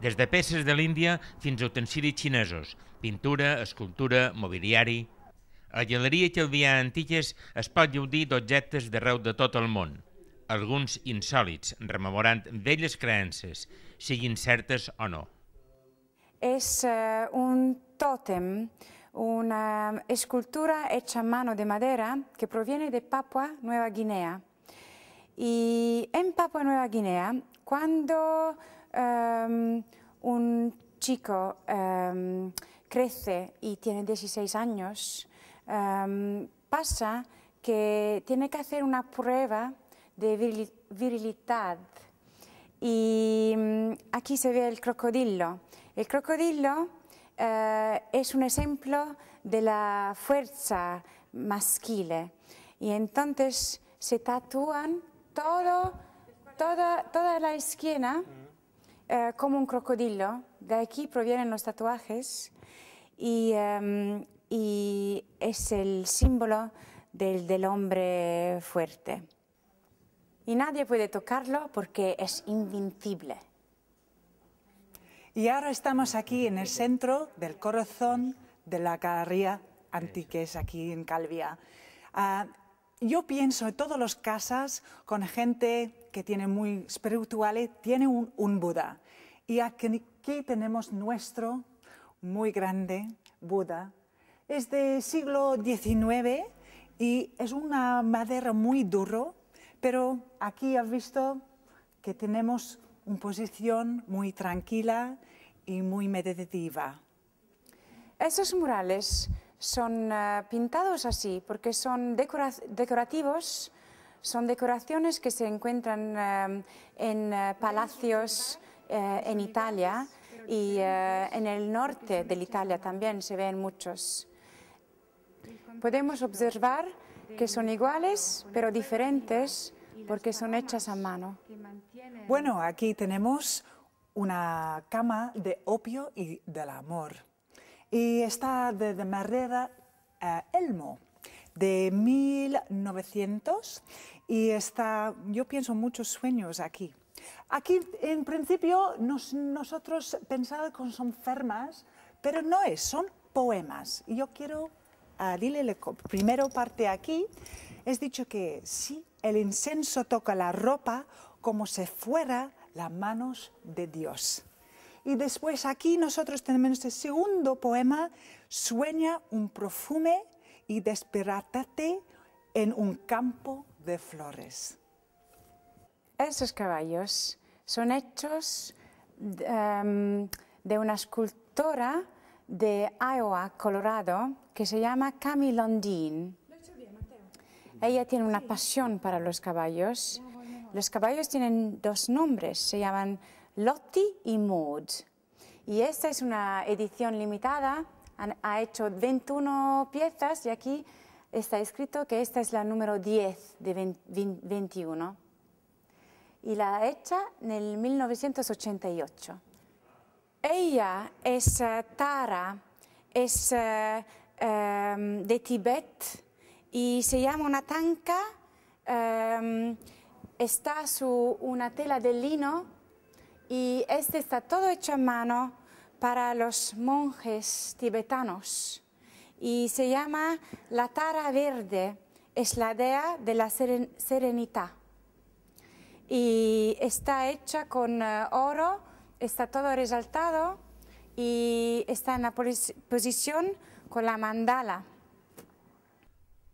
des de peces de l'Índia fins a utensilis xinesos, pintura, escultura, mobiliari... A la Galeria Calvià Antiques es pot lludir d'objectes d'arreu de tot el món, alguns insòlids, rememorant velles creences, siguin certes o no. És eh, un tòtem, una escultura hecha a mano de madera que proviene de Papua Nueva Guinea. Y en Papua Nueva Guinea, cuando Em, un chico em, crece y tiene 16 años, em, pasa que tiene que hacer una prueba de virilidad. Y aquí se ve el crocodilo. El crocodilo eh, es un ejemplo de la fuerza masculina. Y entonces se tatúan todo, toda la esquina eh, como un crocodilo. De aquí provienen los tatuajes y, em, es el símbolo del, hombre fuerte. Y nadie puede tocarlo porque es invincible. Y ahora estamos aquí en el centro del corazón de la Carría Antiques, aquí en Calvia. Ah, yo pienso en todos los casas con gente que tiene muy espirituales, tiene un, Buda. Y aquí, tenemos nuestro muy grande Buda. Es del siglo XIX y es una madera muy duro, pero aquí has visto que tenemos una posición muy tranquila y muy meditativa. Esos murales son eh, pintados así porque son decorativos, son decoraciones que se encuentran eh, en eh, palacios en Italia y en el norte de Italia también se ven muchos. Podemos observar que son iguales pero diferentes porque son hechas a mano. Bueno, aquí tenemos una cama de opio y del amor y está de, Marrera Elmo de 1900 y está, yo pienso muchos sueños aquí. Aquí, en principio, nosotros pensamos que son fermas, pero no es, son poemas. Y yo quiero uh, ah, la parte aquí. Es dicho que sí, el incenso toca la ropa como si fuera las manos de Dios. Y después aquí nosotros tenemos el este segundo poema, Sueña un perfume y despertate en un campo de flores. Esos caballos son hechos em, de una escultora de Iowa, Colorado, que se llama Camille Londin. Ella tiene una pasión para los caballos. Los caballos tienen dos nombres, se llaman Lotti y Maud. Y esta es una edición limitada, ha hecho 21 piezas y aquí está escrito que esta es la número 10 de 21. Y la ha hecha en el 1988. Ella es eh, Tara, es eh, em, de Tibet y se llama una tanca. Em, está su una tela de lino y este está todo hecho a mano para los monjes tibetanos y se llama La Tara Verde, es la dea de la serenidad. Y está hecha con eh, oro, está todo resaltado y está en la posición con la mandala.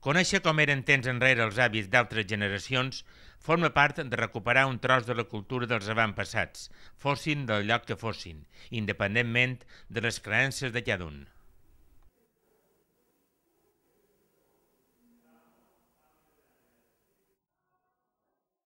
Conèixer com eren temps enrere els de d'altres generacions Forma part de recuperar un tros de la cultura dels avantpassats, fossin del lloc que fossin, independentment de les creences de cada un.